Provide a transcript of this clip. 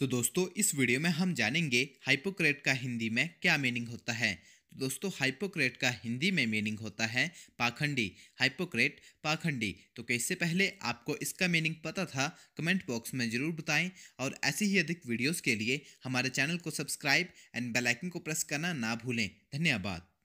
तो दोस्तों इस वीडियो में हम जानेंगे हाइपोक्रेट का हिंदी में क्या मीनिंग होता है तो दोस्तों हाइपोक्रेट का हिंदी में मीनिंग होता है पाखंडी हाइपोक्रेट पाखंडी तो कैसे पहले आपको इसका मीनिंग पता था कमेंट बॉक्स में ज़रूर बताएं और ऐसे ही अधिक वीडियोस के लिए हमारे चैनल को सब्सक्राइब एंड बेलाइकन को प्रेस करना ना भूलें धन्यवाद